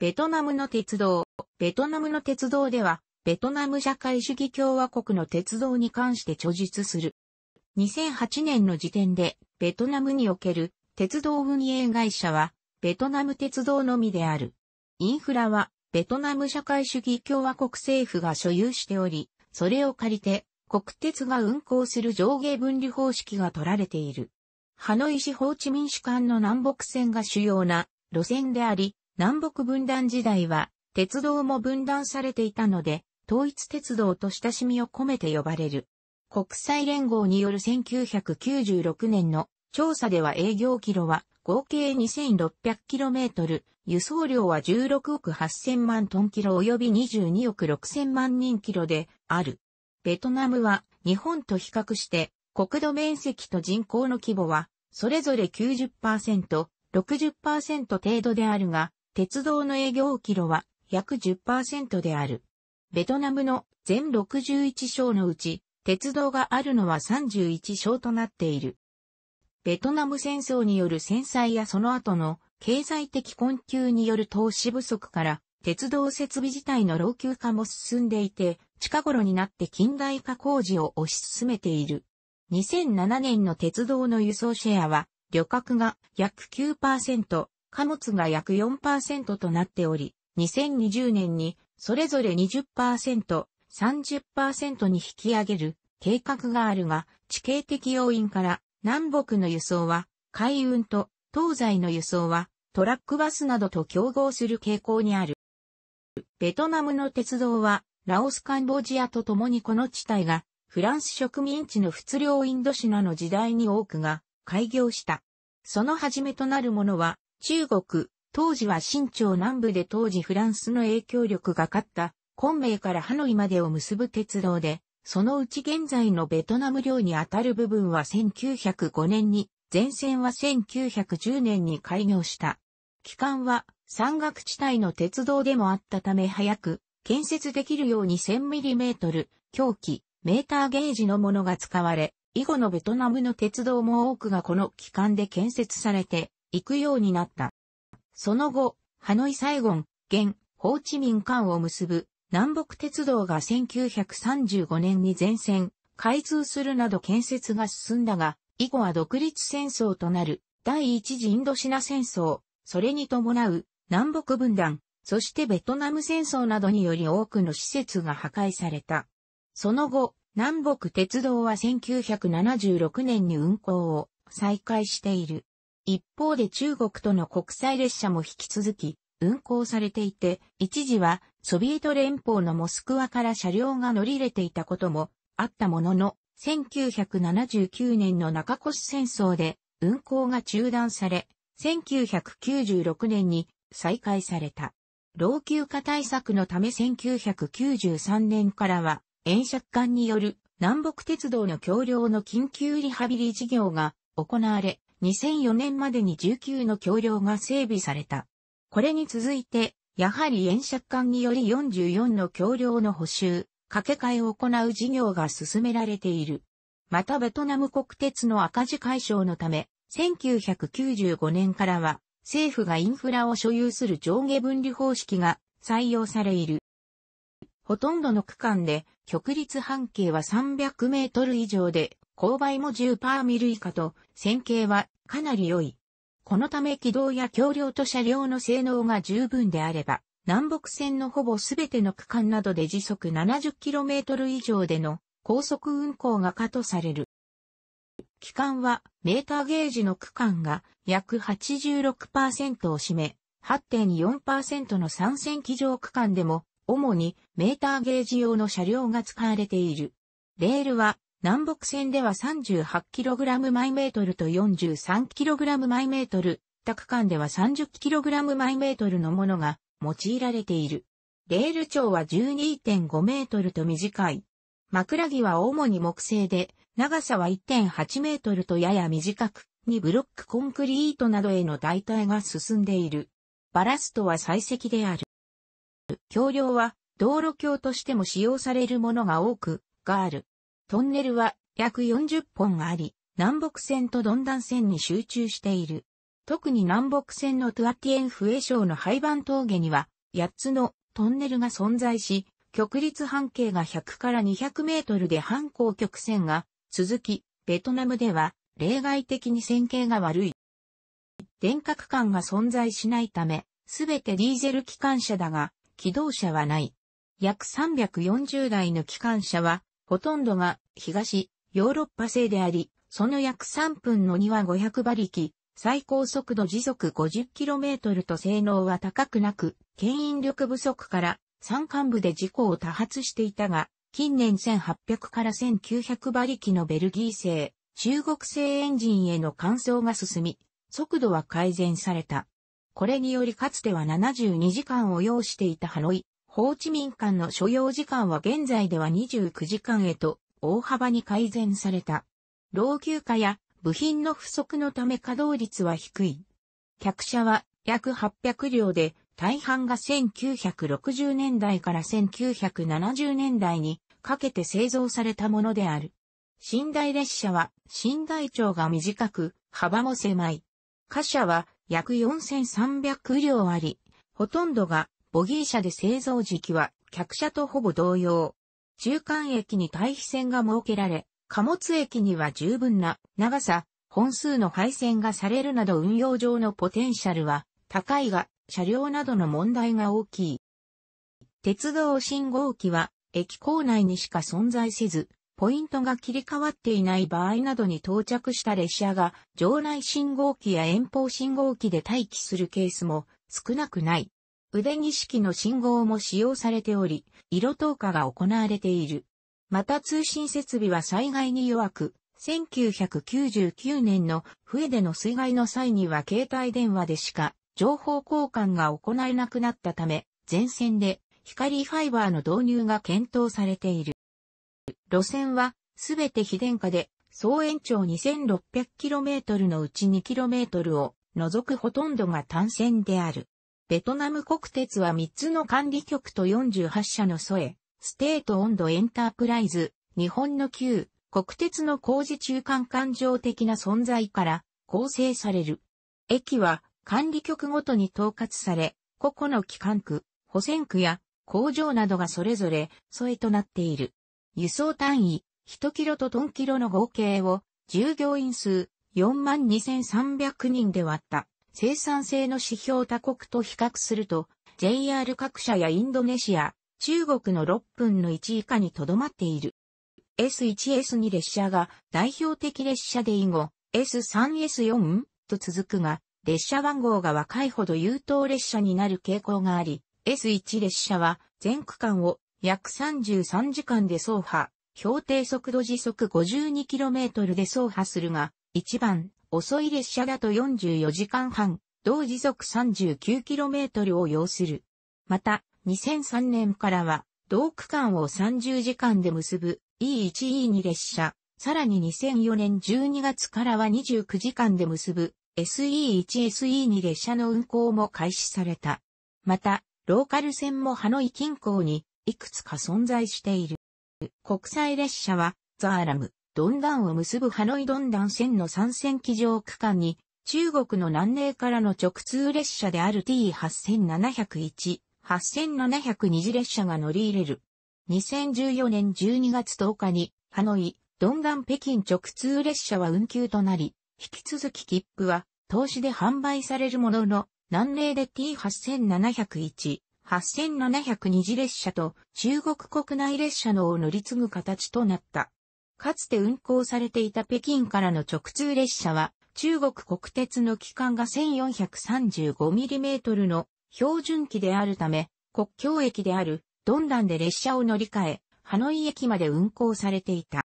ベトナムの鉄道。ベトナムの鉄道では、ベトナム社会主義共和国の鉄道に関して著述する。2008年の時点で、ベトナムにおける鉄道運営会社は、ベトナム鉄道のみである。インフラは、ベトナム社会主義共和国政府が所有しており、それを借りて、国鉄が運行する上下分離方式が取られている。ハノイ市ホーチミン主間の南北線が主要な路線であり、南北分断時代は、鉄道も分断されていたので、統一鉄道と親しみを込めて呼ばれる。国際連合による1996年の調査では営業キロは合計 2600km、輸送量は16億8000万トンキロ及び22億6000万人キロである。ベトナムは日本と比較して国土面積と人口の規模はそれぞれ90%、60%程度であるが、鉄道の営業キロは約10%である。ベトナムの全61省のうち、鉄道があるのは31省となっている。ベトナム戦争による戦災やその後の経済的困窮による投資不足から、鉄道設備自体の老朽化も進んでいて、近頃になって近代化工事を推し進めている。2007年の鉄道の輸送シェアは、旅客が約9%、貨物が約4%となっており、2020年にそれぞれ20%、30%に引き上げる計画があるが、地形的要因から南北の輸送は海運と東西の輸送はトラックバスなどと競合する傾向にある。ベトナムの鉄道はラオスカンボジアと共にこの地帯がフランス植民地の仏領インドシナの時代に多くが開業した。その始めとなるものは中国、当時は新朝南部で当時フランスの影響力がかった、昆明からハノイまでを結ぶ鉄道で、そのうち現在のベトナム領にあたる部分は1905年に、前線は1910年に開業した。期間は山岳地帯の鉄道でもあったため早く建設できるように 1000mm 狂気メーターゲージのものが使われ、以後のベトナムの鉄道も多くがこの期間で建設されて、行くようになった。その後、ハノイ・サイゴン、現、ホーチミン間を結ぶ南北鉄道が1935年に全線、開通するなど建設が進んだが、以後は独立戦争となる第一次インドシナ戦争、それに伴う南北分断、そしてベトナム戦争などにより多くの施設が破壊された。その後、南北鉄道は1976年に運行を再開している。一方で中国との国際列車も引き続き運行されていて、一時はソビエト連邦のモスクワから車両が乗り入れていたこともあったものの、1979年の中越戦争で運行が中断され、1996年に再開された。老朽化対策のため1993年からは、円借管による南北鉄道の橋梁の緊急リハビリ事業が行われ、2004年までに19の橋梁が整備された。これに続いて、やはり円借管により44の橋梁の補修、掛け替えを行う事業が進められている。またベトナム国鉄の赤字解消のため、1995年からは政府がインフラを所有する上下分離方式が採用されいる。ほとんどの区間で極率半径は300メートル以上で勾配も10パーミル以下と、線形はかなり良い。このため軌道や橋梁と車両の性能が十分であれば、南北線のほぼすべての区間などで時速 70km 以上での高速運行が可とされる。期間はメーターゲージの区間が約86%を占め、8.4%の3線機上区間でも主にメーターゲージ用の車両が使われている。レールは南北線では 38kg 毎メートルと 43kg 毎メートル、宅間では 30kg 毎メートルのものが用いられている。レール長は12.5メートルと短い。枕木は主に木製で、長さは1.8メートルとやや短く、2ブロックコンクリートなどへの代替が進んでいる。バラストは採石である。橋梁は道路橋としても使用されるものが多く、ガール、トンネルは約40本あり、南北線とドンダン線に集中している。特に南北線のトゥアティエンフエ省の廃盤峠には、8つのトンネルが存在し、極率半径が100から200メートルで半光曲線が続き、ベトナムでは例外的に線形が悪い。電角感間が存在しないため、すべてディーゼル機関車だが、機動車はない。約340台の機関車はほとんどが東、ヨーロッパ製であり、その約3分の2は500馬力、最高速度時速 50km と性能は高くなく、牽引力不足から山間部で事故を多発していたが、近年1800から1900馬力のベルギー製、中国製エンジンへの換装が進み、速度は改善された。これによりかつては72時間を要していたハノイ、放置民間の所要時間は現在では29時間へと大幅に改善された。老朽化や部品の不足のため稼働率は低い。客車は約800両で大半が1960年代から1970年代にかけて製造されたものである。寝台列車は寝台長が短く幅も狭い。貨車は約4300両あり、ほとんどがボギー車で製造時期は客車とほぼ同様。中間駅に対比線が設けられ、貨物駅には十分な長さ、本数の配線がされるなど運用上のポテンシャルは高いが、車両などの問題が大きい。鉄道信号機は駅構内にしか存在せず、ポイントが切り替わっていない場合などに到着した列車が、場内信号機や遠方信号機で待機するケースも少なくない。腕儀式の信号も使用されており、色透過が行われている。また通信設備は災害に弱く、1999年の笛での水害の際には携帯電話でしか情報交換が行えなくなったため、前線で光ファイバーの導入が検討されている。路線はすべて非電化で、総延長 2600km のうち 2km を除くほとんどが単線である。ベトナム国鉄は3つの管理局と48社の添え、ステートオンドエンタープライズ、日本の旧、国鉄の工事中間環状的な存在から構成される。駅は管理局ごとに統括され、個々の機関区、保線区や工場などがそれぞれ添えとなっている。輸送単位、1キロとトンキロの合計を従業員数42,300人で割った。生産性の指標他国と比較すると、JR 各社やインドネシア、中国の6分の1以下にとどまっている。S1S2 列車が代表的列車で以後、S3S4 と続くが、列車番号が若いほど優等列車になる傾向があり、S1 列車は全区間を約33時間で走破、標定速度時速 52km で走破するが、1番、遅い列車だと44時間半、同時速 39km を要する。また、2003年からは、同区間を30時間で結ぶ E1E2 列車、さらに2004年12月からは29時間で結ぶ SE1SE2 列車の運行も開始された。また、ローカル線もハノイ近郊にいくつか存在している。国際列車はザーラム、ドンダンを結ぶハノイドンダン線の参戦機上区間に、中国の南寧からの直通列車である T8701、8702次列車が乗り入れる。2014年12月10日に、ハノイ、ドンダン北京直通列車は運休となり、引き続き切符は、投資で販売されるものの、南寧で T8701、8702次列車と中国国内列車のを乗り継ぐ形となった。かつて運行されていた北京からの直通列車は、中国国鉄の機関が 1435mm の標準機であるため、国境駅であるドンダンで列車を乗り換え、ハノイ駅まで運行されていた。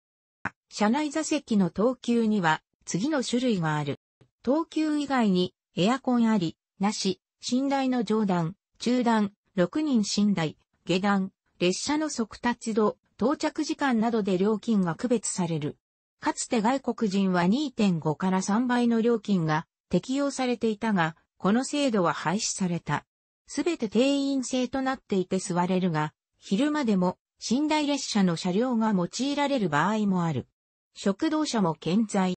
車内座席の等級には次の種類がある。等級以外にエアコンあり、なし、寝台の上段、中段、6人寝台、下段、列車の速達度、到着時間などで料金が区別される。かつて外国人は2.5から3倍の料金が適用されていたが、この制度は廃止された。すべて定員制となっていて座れるが、昼間でも寝台列車の車両が用いられる場合もある。食堂車も健在。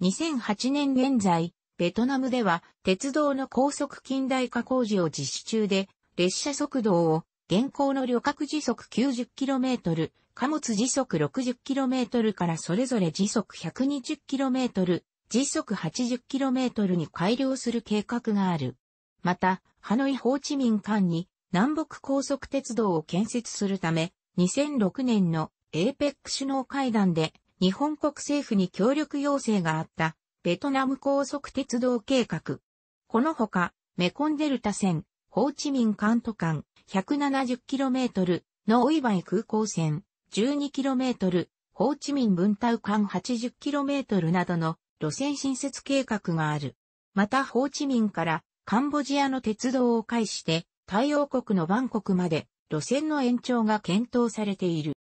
2008年現在、ベトナムでは鉄道の高速近代化工事を実施中で、列車速度を現行の旅客時速 90km、貨物時速 60km からそれぞれ時速 120km、時速 80km に改良する計画がある。また、ハノイホーチミン間に南北高速鉄道を建設するため、2006年の APEC 首脳会談で日本国政府に協力要請があったベトナム高速鉄道計画。このほか、メコンデルタ線、ホーチミン間と間、170km のオイバイ空港線 12km、ホーチミン分隊間 80km などの路線新設計画がある。またホーチミンからカンボジアの鉄道を介して太陽国のバンコクまで路線の延長が検討されている。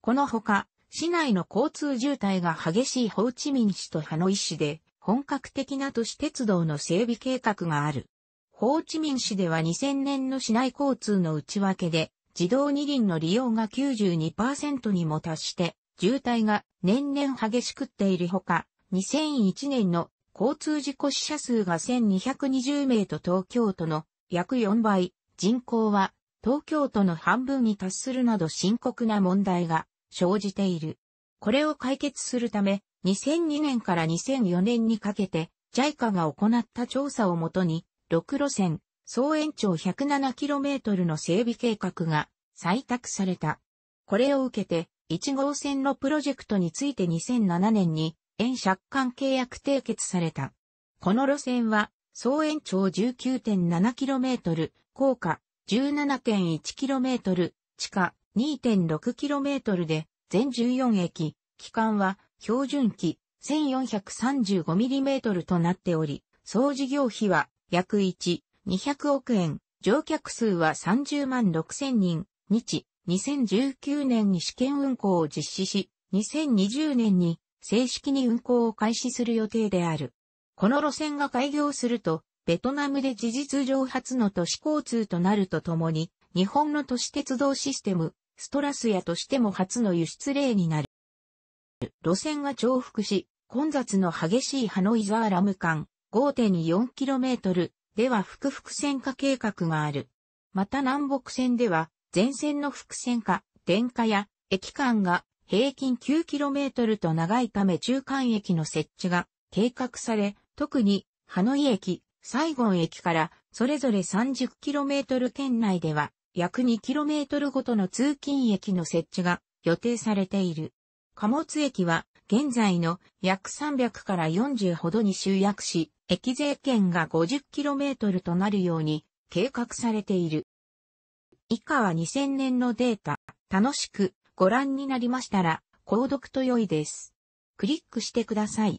このほか、市内の交通渋滞が激しいホーチミン市とハノイ市で本格的な都市鉄道の整備計画がある。ホーチミン市では2000年の市内交通の内訳で、自動二輪の利用が92%にも達して、渋滞が年々激しくっているほか、2001年の交通事故死者数が1220名と東京都の約4倍、人口は東京都の半分に達するなど深刻な問題が生じている。これを解決するため、2002年から2004年にかけて、JICA が行った調査をもとに、6路線、総延長 107km の整備計画が採択された。これを受けて、1号線のプロジェクトについて2007年に、円借款契約締結された。この路線は、総延長 19.7km、高架 17.1km、地下 2.6km で、全14駅、期間は標準期 1435mm となっており、総事業費は約1、200億円、乗客数は30万6000人、日、2019年に試験運行を実施し、2020年に正式に運行を開始する予定である。この路線が開業すると、ベトナムで事実上初の都市交通となるとともに、日本の都市鉄道システム、ストラスやとしても初の輸出例になる。路線が重複し、混雑の激しいハノイザーラム間、5.4km では複々線化計画がある。また南北線では全線の複線化、電化や駅間が平均 9km と長いため中間駅の設置が計画され、特にハノイ駅、サイゴン駅からそれぞれ 30km 圏内では約 2km ごとの通勤駅の設置が予定されている。貨物駅は現在の約300から40ほどに集約し、駅税圏が 50km となるように計画されている。以下は2000年のデータ。楽しくご覧になりましたら、購読と良いです。クリックしてください。